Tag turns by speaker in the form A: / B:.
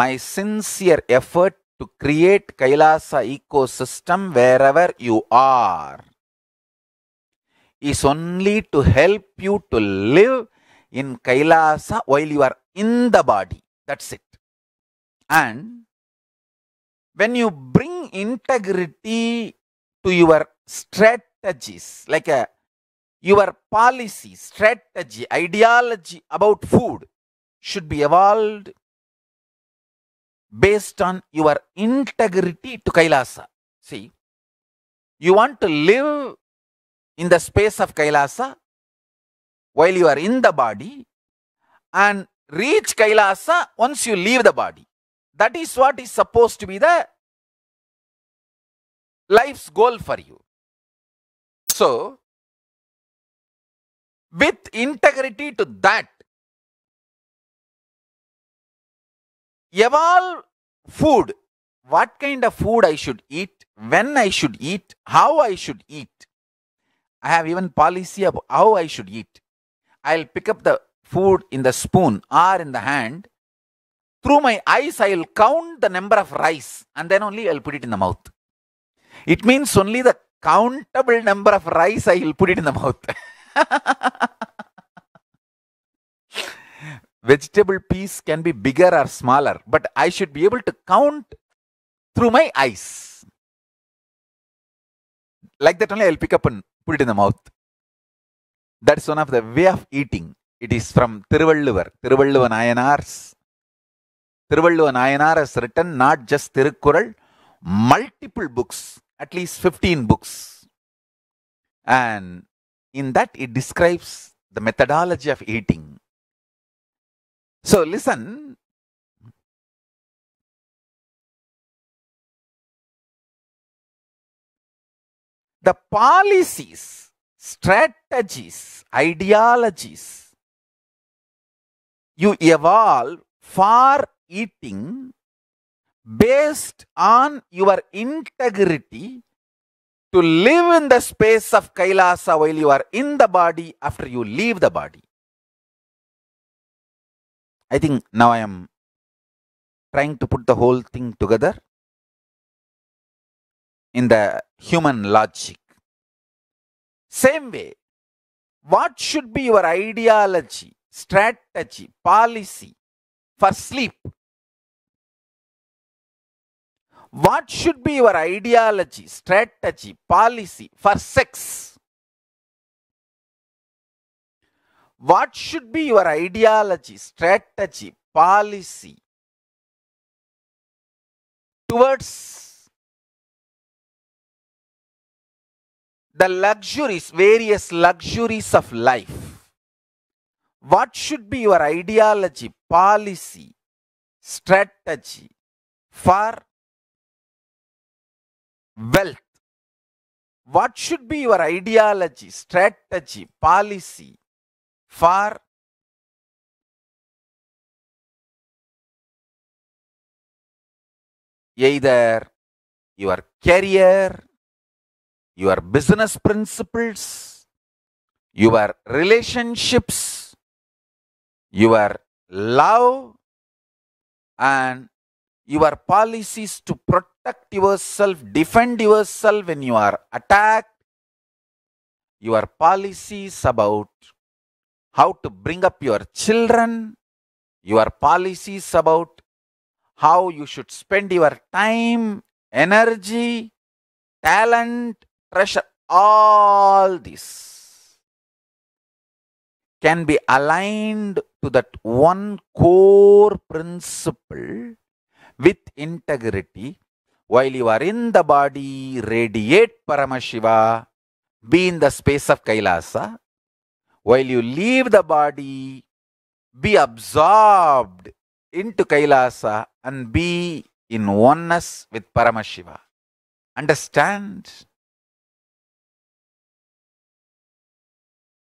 A: my sincere effort to create Kailasa ecosystem wherever you are is only to help you to live in Kailasa while you are in the body. That's it. And when you bring integrity to your strategies, like a, your policy, strategy, ideology about food should be evolved based on your integrity to Kailasa. See, you want to live in the space of Kailasa while you are in the body and reach Kailasa once you leave the body. That is what is supposed to be the life's goal for you.
B: So, with integrity to that, evolve food.
A: What kind of food I should eat, when I should eat, how I should eat. I have even policy of how I should eat. I'll pick up the food in the spoon or in the hand. Through my eyes, I'll count the number of rice and then only I'll put it in the mouth. It means only the countable number of rice I will put it in the mouth. vegetable piece can be bigger or smaller, but I should be able to count through my eyes. Like that only I'll pick up and put it in the mouth. That's one of the way of eating. It is from Tiruvalluvar, Tiruvalluvan I N R S. Tiruvalluvan Ayanar has written not just Tirukkural, multiple books, at least 15 books. And in that it describes the methodology of eating
B: so listen, the
A: policies, strategies, ideologies you evolve for eating based on your integrity to live in the space of Kailasa while you are in the body after you leave the body. I think now I am trying to put the whole thing
B: together in the human logic. Same way, what should be your ideology,
A: strategy, policy for sleep? What should be your ideology, strategy, policy for sex? what should be your
B: ideology, strategy, policy towards the
A: luxuries, various luxuries of life? What should be your ideology, policy, strategy for
B: wealth? What should be your ideology, strategy, policy Far,
A: either your career, your business principles, your relationships, your love, and your policies to protect yourself, defend yourself when you are attacked, your policies about how to bring up your children, your policies about how you should spend your time, energy, talent, treasure, all this can be aligned to that one core principle with integrity while you are in the body, radiate Paramashiva, be in the space of Kailasa, while you leave the body, be absorbed into Kailasa and be in oneness with Paramashiva. Understand?